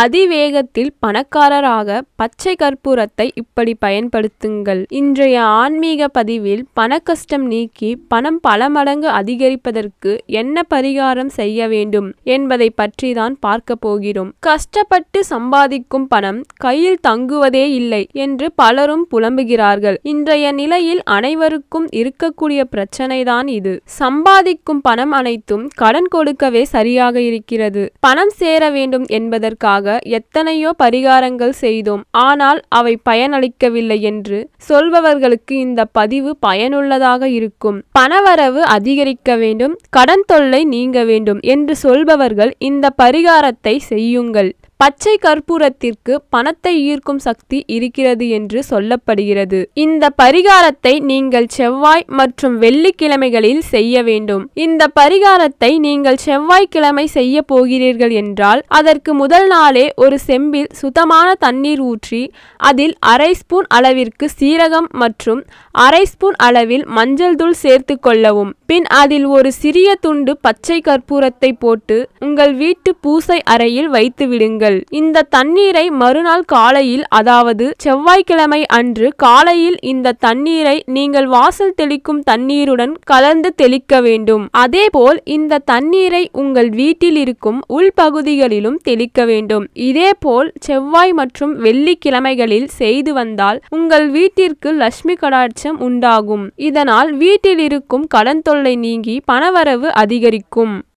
அதிவேகத்தில் பணக்காரராக பச்சை கற்பூரத்தை இப்படி பயன்படுத்துங்கள் இன்றைய ஆன்மீக பதிவில் பணக்கஷ்டம் நீக்கி பணம் பல மடங்கு அதிகரிப்பதற்கு என்ன பரிகாரம் செய்ய வேண்டும் என்பதை பற்றி தான் பார்க்க போகிறோம் கஷ்டப்பட்டு சம்பாதிக்கும் பணம் கையில் தங்குவதே இல்லை என்று பலரும் புலம்புகிறார்கள் இன்றைய நிலையில் அனைவருக்கும் இருக்கக்கூடிய பிரச்சனை தான் இது சம்பாதிக்கும் பணம் அனைத்தும் கடன் கொடுக்கவே சரியாக இருக்கிறது பணம் சேர வேண்டும் என்பதற்காக அதற்காக எத்தனையோ பரிகாரங்கள் செய்தோம் ஆனால் அவை பயனளிக்கவில்லை என்று சொல்பவர்களுக்கு இந்த பதிவு பயனுள்ளதாக இருக்கும் பணவரவு அதிகரிக்க வேண்டும் கடன் தொல்லை நீங்க வேண்டும் என்று சொல்பவர்கள் இந்த பரிகாரத்தை செய்யுங்கள் பச்சை கற்பூரத்திற்கு பணத்தை ஈர்க்கும் சக்தி இருக்கிறது என்று சொல்லப்படுகிறது இந்த பரிகாரத்தை நீங்கள் செவ்வாய் மற்றும் வெள்ளிக்கிழமைகளில் செய்ய வேண்டும் இந்த பரிகாரத்தை நீங்கள் செவ்வாய்க்கிழமை செய்ய போகிறீர்கள் என்றால் அதற்கு முதல் நாளே ஒரு செம்பில் சுத்தமான தண்ணீர் ஊற்றி அதில் அரை ஸ்பூன் அளவிற்கு சீரகம் மற்றும் அரை ஸ்பூன் அளவில் மஞ்சள் தூள் சேர்த்து கொள்ளவும் பின் அதில் ஒரு சிறிய துண்டு பச்சை கற்பூரத்தை போட்டு உங்கள் வீட்டு பூசை அறையில் வைத்து விடுங்கள் இந்த தண்ணீரை மறுநாள் காலையில் அதாவது செவ்வாய்க்கிழமை அன்று காலையில் இந்த தண்ணீரை நீங்கள் வாசல் தெளிக்கும் தண்ணீருடன் கலந்து தெளிக்க வேண்டும் அதேபோல் இந்த தண்ணீரை உங்கள் வீட்டில் இருக்கும் உள்பகுதிகளிலும் தெளிக்க வேண்டும் இதேபோல் செவ்வாய் மற்றும் வெள்ளிக்கிழமைகளில் செய்து வந்தால் உங்கள் வீட்டிற்கு லட்சுமி கடாட்சம் உண்டாகும் இதனால் வீட்டில் இருக்கும் கடன் சூழ்நிலை நீங்கி பணவரவு அதிகரிக்கும்